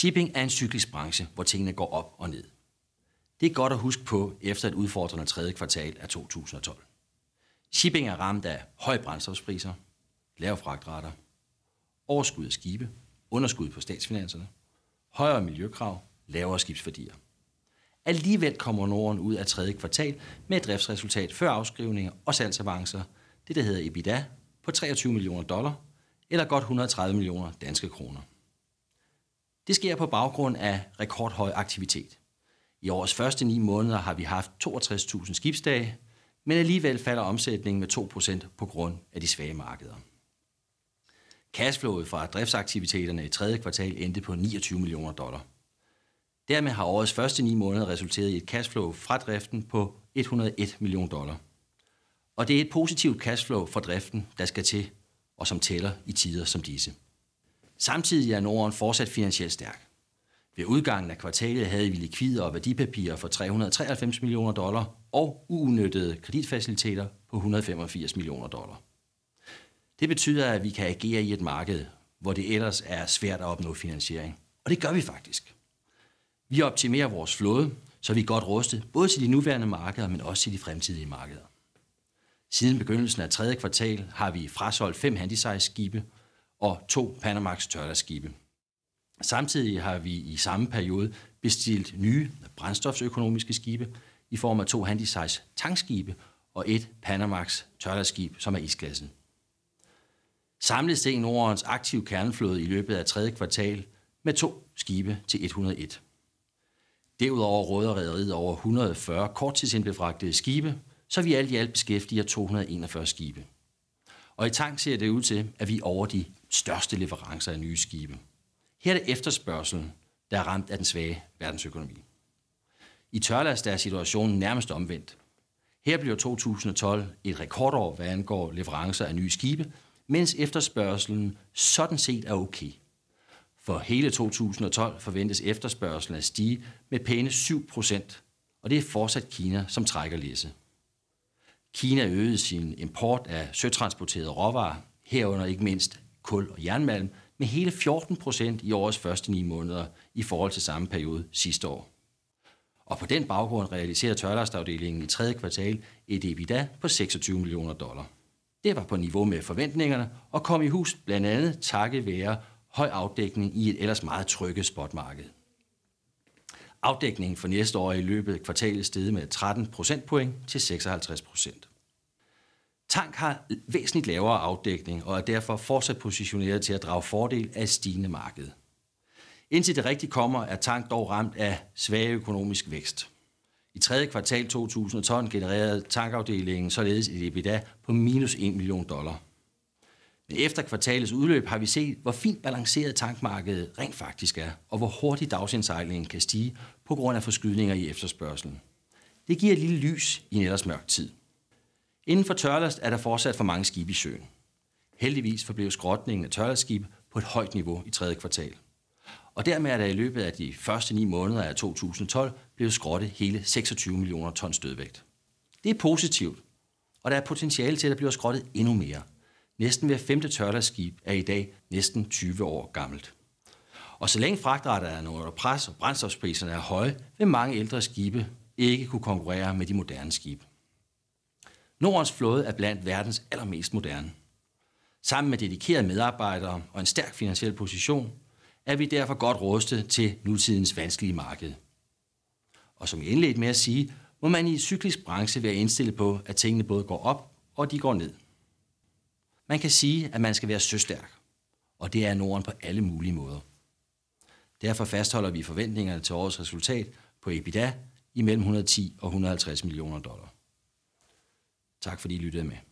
Shipping er en cyklisk branche, hvor tingene går op og ned. Det er godt at huske på efter et udfordrende tredje kvartal af 2012. Shipping er ramt af høje brændstofspriser, lave fragtrater, overskud af skibe, underskud på statsfinanserne, højere miljøkrav, lavere skibsværdier. Alligevel kommer Norden ud af tredje kvartal med et driftsresultat før afskrivninger og salgsavancer, det der hedder EBITDA, på 23 millioner dollar, eller godt 130 millioner danske kroner. Det sker på baggrund af rekordhøj aktivitet. I årets første ni måneder har vi haft 62.000 skibsdage, men alligevel falder omsætningen med 2% på grund af de svage markeder. Cashflowet fra driftsaktiviteterne i tredje kvartal endte på 29 millioner dollar. Dermed har årets første ni måneder resulteret i et cashflow fra driften på 101 millioner dollar. Og det er et positivt cashflow fra driften, der skal til og som tæller i tider som disse. Samtidig er Norden fortsat finansielt stærk. Ved udgangen af kvartalet havde vi likvider og værdipapirer for 393 millioner dollar og uudnyttede kreditfaciliteter på 185 millioner dollar. Det betyder, at vi kan agere i et marked, hvor det ellers er svært at opnå finansiering. Og det gør vi faktisk. Vi optimerer vores flåde, så vi er godt rustet både til de nuværende markeder, men også til de fremtidige markeder. Siden begyndelsen af 3. kvartal har vi frasoldt fem handysize-skibe, og to Panamax tørlaskibe. Samtidig har vi i samme periode bestilt nye brændstofsøkonomiske skibe i form af to Handysize tankskibe og et Panamax tørlaskib, som er isklassen. Samlet steg Nordens aktive kerneflåde i løbet af tredje kvartal med to skibe til 101. Derudover råder rederiet over 140 korttidsindbefragtede skibe, så vi alt i alt beskæftiger 241 skibe. Og i tank ser det ud til, at vi er over de største leverancer af nye skibe. Her er det efterspørgselen, der er ramt af den svage verdensøkonomi. I tørlast er situationen nærmest omvendt. Her bliver 2012 et rekordår, hvad angår leverancer af nye skibe, mens efterspørgselen sådan set er okay. For hele 2012 forventes efterspørgselen at stige med pæne 7 procent, og det er fortsat Kina, som trækker læse. Kina øgede sin import af søtransporterede råvarer, herunder ikke mindst kul og jernmalm med hele 14 procent i årets første 9 måneder i forhold til samme periode sidste år. Og på den baggrund realiserer tørlastafdelingen i tredje kvartal et EBITDA på 26 millioner dollar. Det var på niveau med forventningerne og kom i hus blandt andet takket være høj afdækning i et ellers meget trygge spotmarked. Afdækningen for næste år er i løbet af kvartalet steget med 13 procentpoint til 56 procent. Tank har væsentligt lavere afdækning og er derfor fortsat positioneret til at drage fordel af stigende marked. Indtil det rigtigt kommer, er Tank dog ramt af svag økonomisk vækst. I tredje kvartal 2012 genererede tankafdelingen således et EBITDA på minus 1 million dollar. Men efter kvartalets udløb har vi set, hvor fint balanceret tankmarkedet rent faktisk er, og hvor hurtigt dagsindsejlingen kan stige på grund af forskydninger i efterspørgselen. Det giver et lille lys i en ellers mørk tid. Inden for tørlast er der fortsat for mange skibe i søen. Heldigvis forblev skrotningen af tørlastskibe på et højt niveau i tredje kvartal. Og dermed er der i løbet af de første ni måneder af 2012 blevet skrottet hele 26 millioner tons dødvægt. Det er positivt, og der er potentiale til, at der bliver skrottet endnu mere. Næsten hver femte tørlastskib er i dag næsten 20 år gammelt. Og så længe fragtraterne er under pres og brændstofpriserne er høje, vil mange ældre skibe ikke kunne konkurrere med de moderne skibe. Nordens flåde er blandt verdens allermest moderne. Sammen med dedikerede medarbejdere og en stærk finansiel position, er vi derfor godt rustet til nutidens vanskelige marked. Og som jeg indledte med at sige, må man i cyklisk branche være indstillet på, at tingene både går op og de går ned. Man kan sige, at man skal være søstærk, og det er Norden på alle mulige måder. Derfor fastholder vi forventningerne til årets resultat på EBITDA imellem 110 og 150 millioner dollar. Tak fordi I lyttede med.